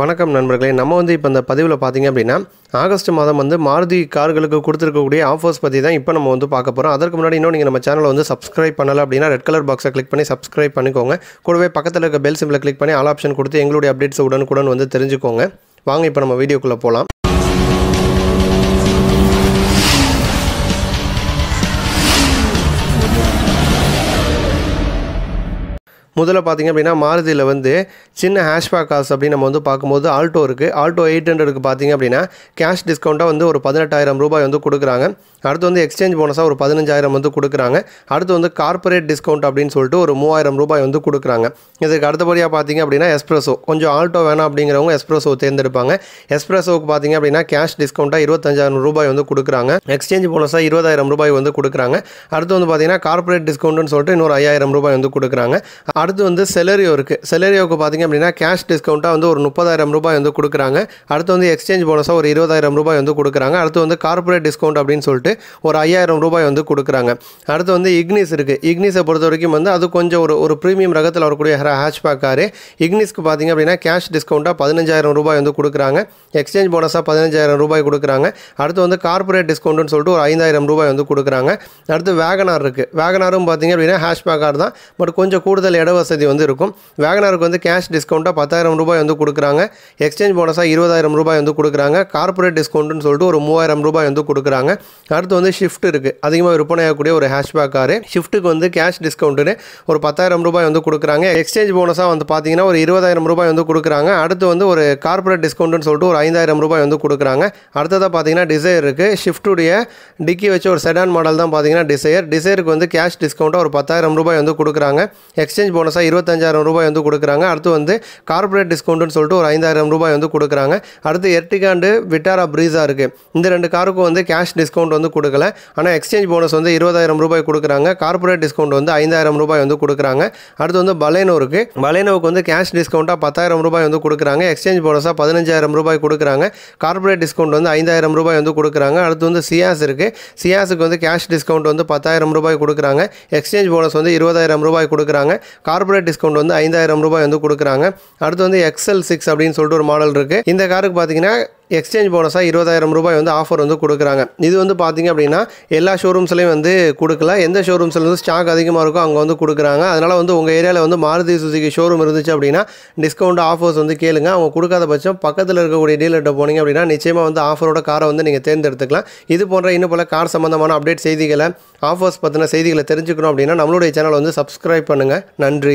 வணக்கம் நண்பர்களே நம்ம வந்து இப்போ இந்த பதிவில் பார்த்திங்க அப்படின்னா ஆகஸ்ட் மாதம் வந்து மாருதி கார்களுக்கு கொடுத்துருக்கக்கூடிய ஆஃபர்ஸ் பற்றி தான் இப்போ நம்ம வந்து பார்க்க போகிறோம் அதற்கு முன்னாடி இன்னும் நீங்கள் நம்ம சேனலை வந்து சப்ஸ்கிரைப் பண்ணலை அப்படின்னா ரெட் கலர் பாக்ஸை கிளிக் பண்ணி சப்ஸ்கிரைப் பண்ணிக்கோங்க கூடவே பக்கத்தில் இருக்க பெல் சிம்பில் கிளிக் பண்ணி ஆல் ஆப்ஷன் கொடுத்து எங்களுடைய அப்டேட்ஸ் உடனுக்குடன் வந்து தெரிஞ்சுக்கோங்க வாங்க இப்போ நம்ம வீடியோக்குள்ளே போகலாம் முதல்ல பார்த்திங்க அப்படின்னா மாருதியில் வந்து சின்ன ஹேஷ்பேக் காசு அப்படின்னு நம்ம வந்து பார்க்கும்போது ஆல்டோ இருக்குது ஆல்டோ எயிட் ஹண்ட்ரடுக்கு பார்த்திங்க அப்படின்னா கேஷ் டிஸ்கவுண்ட்டாக வந்து ஒரு பதினெட்டாயிரம் ரூபாய் வந்து கொடுக்குறாங்க அடுத்து வந்து எக்ஸ்சேஞ்ச் போனஸாக ஒரு பதினஞ்சாயிரம் வந்து கொடுக்குறாங்க அடுத்து வந்து கார்ப்பரேட் டிஸ்கவுண்ட் அப்படின்னு சொல்லிட்டு ஒரு மூவாயிரம் ரூபாய் வந்து கொடுக்குறாங்க இதுக்கு அடுத்தபடியாக பார்த்திங்க அப்படின்னா எஸ்ப்ரெஸோ கொஞ்சம் ஆல்டோ வேணாம் அப்படிங்கிறவங்க எஸ்ப்ரெஸோ தேர்ந்தெடுப்பாங்க எஸ்ப்ரெஸோவுக்கு பார்த்திங்க அப்படின்னா கேஷ் டிஸ்கவுண்ட்டாக இருபத்தஞ்சாயிரம் ரூபாய் வந்து கொடுக்குறாங்க எக்ஸ்சேஞ்ச் போனஸாக இருபதாயிரம் ரூபாய் வந்து கொடுக்குறாங்க அடுத்து வந்து பார்த்திங்கன்னா கார்ப்பரேட் டிஸ்கவுண்ட்னு சொல்லிட்டு இன்னொரு ஐயாயிரம் ரூபாய் வந்து கொடுக்குறாங்க அடுத்து வந்து செலரியோ இருக்குது செலரியோவுக்கு பார்த்திங்க அப்படின்னா கேஷ் டிஸ்கவுண்ட்டாக வந்து ஒரு முப்பதாயிரம் ரூபாய் வந்து கொடுக்குறாங்க அடுத்து வந்து எக்ஸ்சேஞ்ச் போனஸாக ஒரு இருபதாயிரம் ரூபாய் வந்து கொடுக்குறாங்க அடுத்து வந்து கார்பரேட் டிஸ்கவுண்ட் அப்படின்னு சொல்லிட்டு ஒரு ஐயாயிரம் ரூபாய் வந்து கொடுக்குறாங்க அடுத்து வந்து இக்னிஸ் இருக்குது இக்னிஸை பொறுத்த வரைக்கும் வந்து அது கொஞ்சம் ஒரு ஒரு ப்ரீமியம் ரகத்தில் வரக்கூடிய ஹேஷ் பேக் காரு இக்னிஸ்க்கு பார்த்திங்க அப்படின்னா கேஷ் டிஸ்கவுண்ட்டாக பதினஞ்சாயிரம் ரூபாய் வந்து கொடுக்குறாங்க எக்ஸ்சேஞ்ச் போனஸாக பதினஞ்சாயிரம் ரூபாய் கொடுக்குறாங்க அடுத்து வந்து கார்பரேட் டிஸ்கவுண்ட்னு சொல்லிட்டு ஒரு ஐந்தாயிரம் ரூபாய் வந்து கொடுக்குறாங்க அடுத்து வேகனார் இருக்குது வேகனாரும் பார்த்திங்க அப்படின்னா ஹேஷ்பேக்கார் தான் பட் கொஞ்சம் கூடுதல் இட வசதி வந்து இருக்கும் வேகனருக்கு வந்து கேஷ் டிஸ்கவுண்ட்டாக பத்தாயிரம் ரூபாய் வந்து கொடுக்குறாங்க எக்ஸ்சேஞ்ச் போனஸாக இருபதாயிரம் ரூபாய் வந்து கொடுக்குறாங்க கார்பரேட் டிஸ்கவுண்ட்னு சொல்லிட்டு ஒரு மூவாயிரம் ரூபாய் வந்து கொடுக்குறாங்க அடுத்து வந்து ஷிஃப்ட் இருக்குது அதிகமாக விற்பனையாகக்கூடிய ஒரு ஹேஷ்பேக் காரு ஷிஃப்ட்டுக்கு வந்து கேஷ் டிஸ்கவுண்ட்டுன்னு ஒரு பத்தாயிரம் ரூபாய் வந்து கொடுக்குறாங்க எக்ஸ்சேஞ்ச் போனஸாக வந்து பார்த்தீங்கன்னா ஒரு இருபதாயிரம் ரூபாய் வந்து கொடுக்குறாங்க அடுத்து வந்து ஒரு கார்பரேட் டிஸ்கவுண்ட்னு சொல்லிட்டு ஒரு ஐந்தாயிரம் ரூபாய் வந்து கொடுக்குறாங்க அடுத்ததாக பார்த்தீங்கன்னா டிசைர் இருக்குது ஷிஃப்ட்டுடைய டிக்கி வச்சு ஒரு செடான் மாடல் தான் பார்த்தீங்கன்னா டிசைர் டிசைருக்கு வந்து கேஷ் டிஸ்கவுண்ட்டாக ஒரு பத்தாயிரம் ரூபாய் வந்து கொடுக்குறாங்க எக்ஸ்சேஞ்ச் போனஸாக இருபத்தஞ்சாயிரம் ரூபாய் வந்து கொடுக்குறாங்க அடுத்து வந்து கார்பரேட் டிஸ்கவுண்ட்டுன்னு சொல்லிட்டு ஒரு ஐந்தாயிரம் ரூபாய் வந்து கொடுக்குறாங்க அடுத்து எர்டிகாண்டு விட்டாரா ப்ரீஸாக இருக்குது இந்த ரெண்டு காருக்கும் வந்து கேஷ் டிஸ்கவுண்ட் வந்து கொடுக்கல ஆனால் எக்ஸ்சேஞ்ச் போனஸ் வந்து இருபதாயிரம் ரூபாய் கொடுக்குறாங்க கார்பரேட் டிஸ்கவுண்ட் வந்து ஐந்தாயிரம் ரூபாய் வந்து கொடுக்குறாங்க அடுத்து வந்து பலேனோ இருக்குது பலேனோவுக்கு வந்து கேஷ் டிஸ்கவுண்ட்டாக பத்தாயிரம் ரூபாய் வந்து கொடுக்குறாங்க எக்ஸ்சேஞ்ச் போனஸாக பதினஞ்சாயிரம் ரூபாய் கொடுக்குறாங்க கார்பரேட் டிஸ்கவுண்ட் வந்து ஐந்தாயிரம் ரூபாய் வந்து கொடுக்குறாங்க அடுத்து வந்து சியாஸ் இருக்குது சியாஸுக்கு வந்து கேஷ் டிஸ்கவுண்ட் வந்து பத்தாயிரம் ரூபாய் கொடுக்குறாங்க எக்ஸ்சேஞ்ச் போனஸ் வந்து இருபதாயிரம் ரூபாய் கொடுக்குறாங்க கார்பரேட் டிஸ்கவுண்ட் வந்து ஐந்தாயிரம் ரூபாய் வந்து கொடுக்குறாங்க அடுத்து வந்து எக்ஸ்எல் சிக்ஸ் அப்படின்னு சொல்லிட்டு ஒரு மாடல் இருக்குது இந்த காருக்கு பார்த்தீங்கன்னா எக்ஸ்சேஞ்ச் போனஸாக இருபதாயிரம் ரூபாய் வந்து ஆஃபர் வந்து கொடுக்குறாங்க இது வந்து பார்த்திங்க அப்படின்னா எல்லா ஷோரூம்ஸ்லேயும் வந்து கொடுக்கல எந்த ஷோரூம்ஸில் வந்து ஸ்டாக் அதிகமாக இருக்கோ அங்கே வந்து கொடுக்குறாங்க அதனால் வந்து உங்கள் ஏரியாவில் வந்து மாருதி சுசுக்கு ஷோரூம் இருந்துச்சு அப்படின்னா டிஸ்கவுண்ட் ஆஃபர்ஸ் வந்து கேளுங்க அவங்க கொடுக்காத பட்சம் பக்கத்தில் இருக்கக்கூடிய டீலர்கிட்ட போனீங்க அப்படின்னா நிச்சயமாக வந்து ஆஃபரோட காரை வந்து நீங்கள் தேர்ந்தெடுத்துக்கலாம் இது போன்ற இன்னும் போல் கார் சம்மந்தமான அப்டேட் செய்திகளை ஆஃபர்ஸ் பற்றின செய்திகளை தெரிஞ்சுக்கணும் அப்படின்னா நம்மளுடைய சேனல் வந்து சப்ஸ்கிரைப் பண்ணுங்கள் நன்றி